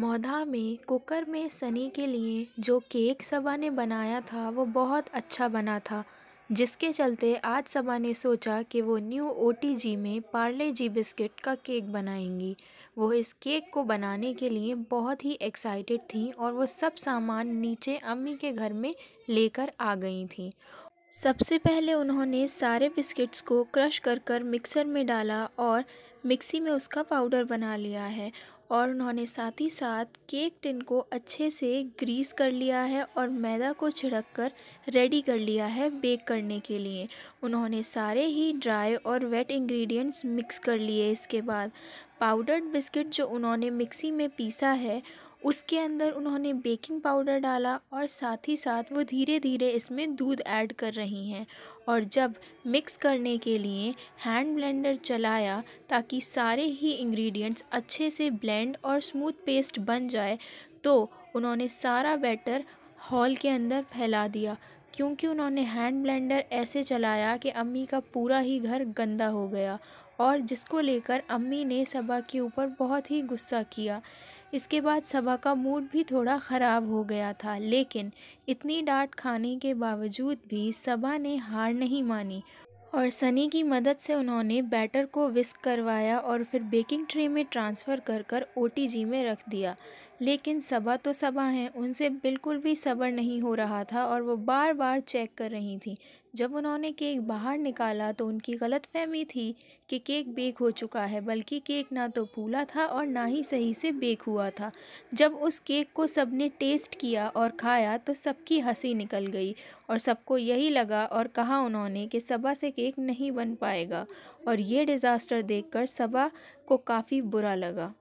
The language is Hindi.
मौधा में कुकर में सनी के लिए जो केक सबा ने बनाया था वो बहुत अच्छा बना था जिसके चलते आज सबा ने सोचा कि वो न्यू ओ में पार्ले जी बिस्किट का केक बनाएंगी वो इस केक को बनाने के लिए बहुत ही एक्साइटेड थी और वो सब सामान नीचे अम्मी के घर में लेकर आ गई थी सबसे पहले उन्होंने सारे बिस्किट्स को क्रश कर कर मिक्सर में डाला और मिक्सी में उसका पाउडर बना लिया है और उन्होंने साथ ही साथ केक टिन को अच्छे से ग्रीस कर लिया है और मैदा को छिड़क कर रेडी कर लिया है बेक करने के लिए उन्होंने सारे ही ड्राई और वेट इंग्रेडिएंट्स मिक्स कर लिए इसके बाद पाउडर्ड बिस्किट जो उन्होंने मिक्सी में पीसा है उसके अंदर उन्होंने बेकिंग पाउडर डाला और साथ ही साथ वो धीरे धीरे इसमें दूध ऐड कर रही हैं और जब मिक्स करने के लिए हैंड ब्लेंडर चलाया ताकि सारे ही इंग्रेडिएंट्स अच्छे से ब्लेंड और स्मूथ पेस्ट बन जाए तो उन्होंने सारा बैटर हॉल के अंदर फैला दिया क्योंकि उन्होंने हैंड ब्लेंडर ऐसे चलाया कि अम्मी का पूरा ही घर गंदा हो गया और जिसको लेकर अम्मी ने सबा के ऊपर बहुत ही गुस्सा किया इसके बाद सभा का मूड भी थोड़ा ख़राब हो गया था लेकिन इतनी डांट खाने के बावजूद भी सभा ने हार नहीं मानी और सनी की मदद से उन्होंने बैटर को विस्क करवाया और फिर बेकिंग ट्रे में ट्रांसफ़र कर कर ओ में रख दिया लेकिन सबा तो सबा हैं उनसे बिल्कुल भी सब्र नहीं हो रहा था और वो बार बार चेक कर रही थी जब उन्होंने केक बाहर निकाला तो उनकी गलत फहमी थी कि केक बेक हो चुका है बल्कि केक ना तो फूला था और ना ही सही से बेक हुआ था जब उस केक को सबने टेस्ट किया और खाया तो सबकी हंसी निकल गई और सबको यही लगा और कहा उन्होंने कि सबा से केक एक नहीं बन पाएगा और ये डिज़ास्टर देखकर सबा को काफ़ी बुरा लगा